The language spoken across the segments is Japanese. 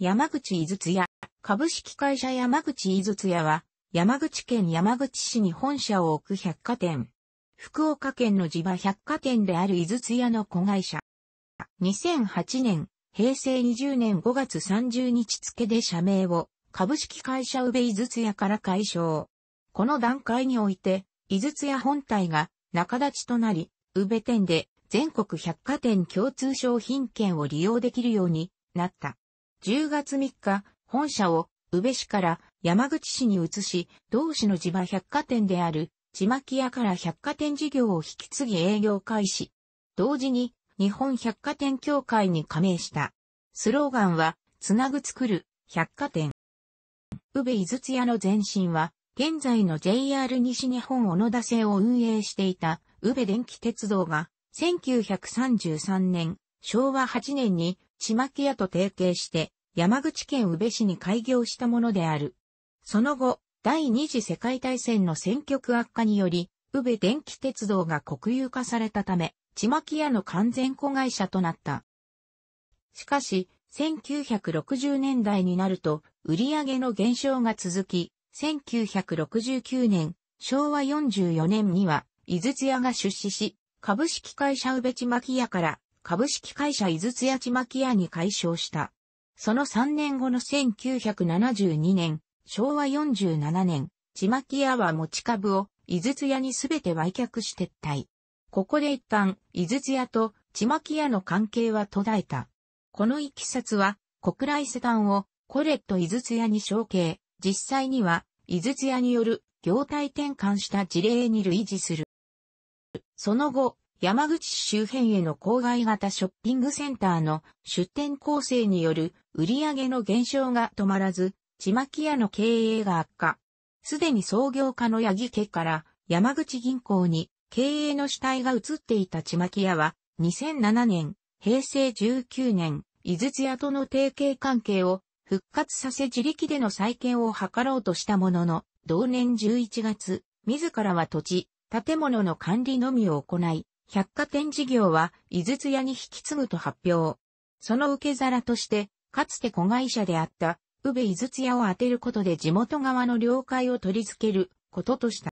山口井筒屋、株式会社山口井筒屋は、山口県山口市に本社を置く百貨店。福岡県の地場百貨店である井筒屋の子会社。2008年、平成20年5月30日付で社名を株式会社宇部井筒屋から解消。この段階において、井筒屋本体が中立ちとなり、宇部店で全国百貨店共通商品券を利用できるようになった。10月3日、本社を宇部市から山口市に移し、同市の地場百貨店である、地巻屋から百貨店事業を引き継ぎ営業開始。同時に、日本百貨店協会に加盟した。スローガンは、つなぐ作る、百貨店。宇部井筒屋の前身は、現在の JR 西日本小野田線を運営していた宇部電気鉄道が1933年、昭和8年にちまき屋と提携して、山口県宇部市に開業したものである。その後、第二次世界大戦の戦局悪化により、宇部電気鉄道が国有化されたため、ちまき屋の完全子会社となった。しかし、1960年代になると、売上の減少が続き、1969年、昭和44年には、井筒屋が出資し、株式会社宇部ちまき屋から株式会社伊豆八巻屋に改称した。その3年後の1972年、昭和47年、ちまき屋は持ち株を伊豆屋にすべて売却し撤退。ここで一旦、伊豆屋とちまき屋の関係は途絶えた。この行き札は、国内セタンをコレット伊豆屋に承継、実際には伊豆屋による業態転換した事例に類似する。その後、山口市周辺への郊外型ショッピングセンターの出店構成による売上の減少が止まらず、ちまき屋の経営が悪化。すでに創業家の八木家から山口銀行に経営の主体が移っていたちまき屋は、2007年、平成19年、井筒屋との提携関係を復活させ自力での再建を図ろうとしたものの、同年11月、自らは土地、建物の管理のみを行い、百貨店事業は、井筒屋に引き継ぐと発表。その受け皿として、かつて子会社であった、宇部井筒屋を当てることで地元側の了解を取り付けることとした。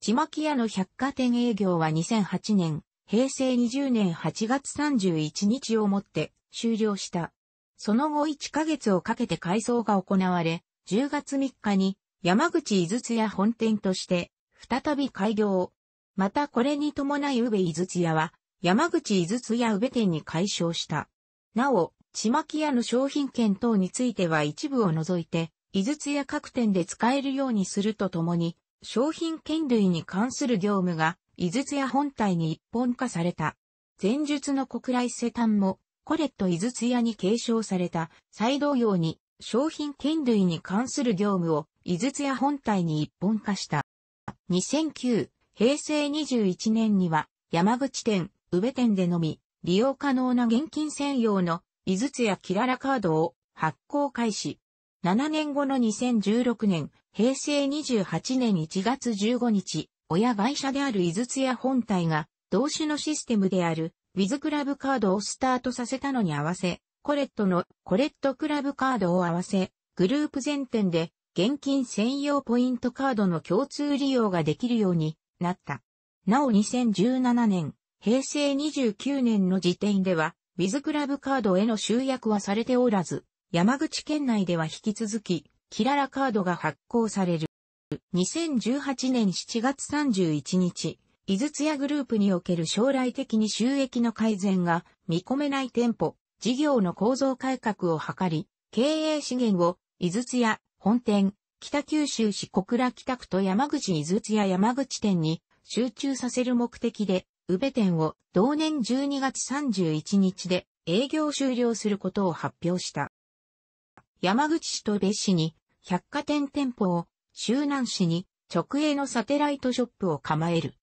ちまき屋の百貨店営業は2008年、平成20年8月31日をもって終了した。その後1ヶ月をかけて改装が行われ、10月3日に山口井筒屋本店として再び開業。またこれに伴い宇部井筒屋は、山口井筒屋宇部店に解消した。なお、ちまき屋の商品券等については一部を除いて、井筒屋各店で使えるようにするとともに、商品券類に関する業務が、井筒屋本体に一本化された。前述の国来世端も、コレット井筒屋に継承された、再同様に、商品券類に関する業務を、井筒屋本体に一本化した。2009平成21年には山口店、宇部店でのみ利用可能な現金専用の井筒やキララカードを発行開始。7年後の2016年、平成28年1月15日、親会社である井筒屋本体が、同種のシステムである、ウィズクラブカードをスタートさせたのに合わせ、コレットのコレットクラブカードを合わせ、グループ全店で現金専用ポイントカードの共通利用ができるようになった。なお2017年、平成29年の時点では、ウィズクラブカードへの集約はされておらず、山口県内では引き続き、キララカードが発行される。2018年7月31日、井筒屋グループにおける将来的に収益の改善が見込めない店舗、事業の構造改革を図り、経営資源を井筒屋、本店、北九州市小倉北区と山口伊豆津や山口店に集中させる目的で、宇部店を同年12月31日で営業終了することを発表した。山口市と別市に百貨店店舗を、周南市に直営のサテライトショップを構える。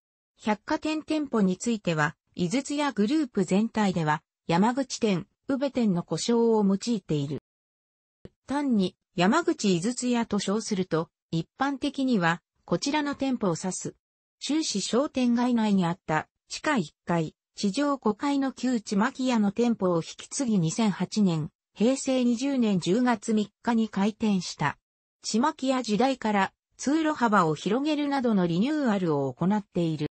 百貨店店舗については、伊豆津屋グループ全体では、山口店、宇部店の故障を用いている。単に山口井筒屋と称すると、一般的には、こちらの店舗を指す。終始商店街内にあった、地下1階、地上5階の旧地牧屋の店舗を引き継ぎ2008年、平成20年10月3日に開店した。地牧屋時代から通路幅を広げるなどのリニューアルを行っている。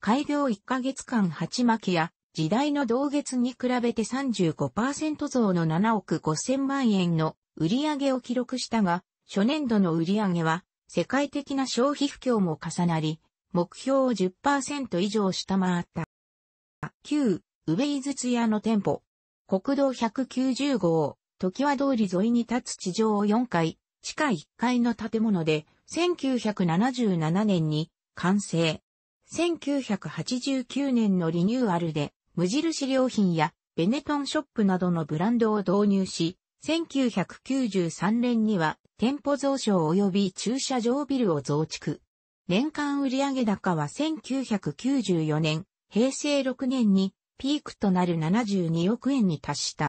開業1ヶ月間八巻屋、時代の同月に比べて35%増の7億5000万円の売上を記録したが、初年度の売上は世界的な消費不況も重なり、目標を10%以上下回った。9、ウベイズツヤの店舗。国道190号、時和通り沿いに立つ地上を4階、地下1階の建物で、1977年に完成。1989年のリニューアルで、無印良品やベネトンショップなどのブランドを導入し、1993年には店舗増床及び駐車場ビルを増築。年間売上高は1994年、平成6年にピークとなる72億円に達した。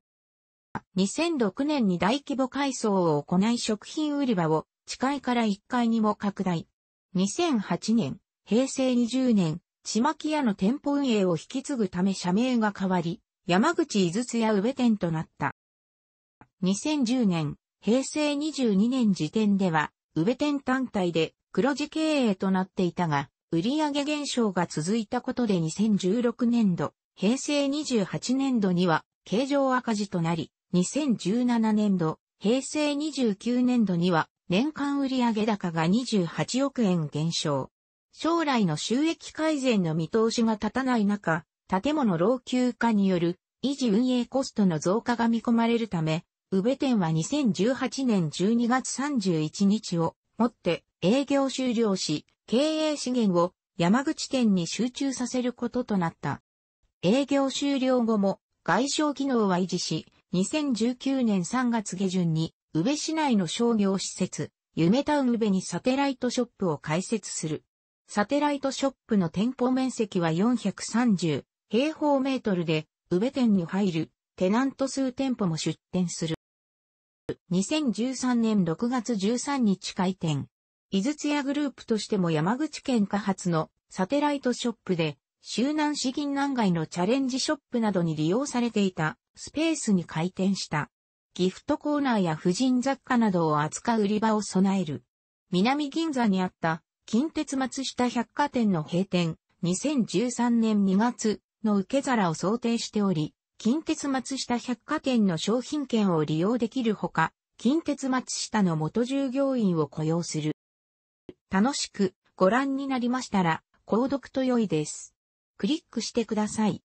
2006年に大規模改装を行い食品売り場を地下から1階にも拡大。2008年、平成20年、ちまき屋の店舗運営を引き継ぐため社名が変わり、山口井筒屋宇部店となった。2010年、平成22年時点では、宇部店単体で黒字経営となっていたが、売上減少が続いたことで2016年度、平成28年度には、形状赤字となり、2017年度、平成29年度には、年間売上高が28億円減少。将来の収益改善の見通しが立たない中、建物老朽化による維持運営コストの増加が見込まれるため、宇部店は2018年12月31日をもって営業終了し、経営資源を山口県に集中させることとなった。営業終了後も外商機能は維持し、2019年3月下旬に宇部市内の商業施設、夢タウン宇部にサテライトショップを開設する。サテライトショップの店舗面積は430平方メートルで、宇部店に入るテナント数店舗も出店する。2013年6月13日開店。井筒屋グループとしても山口県下発のサテライトショップで、周南市銀南街のチャレンジショップなどに利用されていたスペースに開店した。ギフトコーナーや婦人雑貨などを扱う売り場を備える。南銀座にあった近鉄松下百貨店の閉店2013年2月の受け皿を想定しており、近鉄松下百貨店の商品券を利用できるほか、近鉄松下の元従業員を雇用する。楽しくご覧になりましたら、購読と良いです。クリックしてください。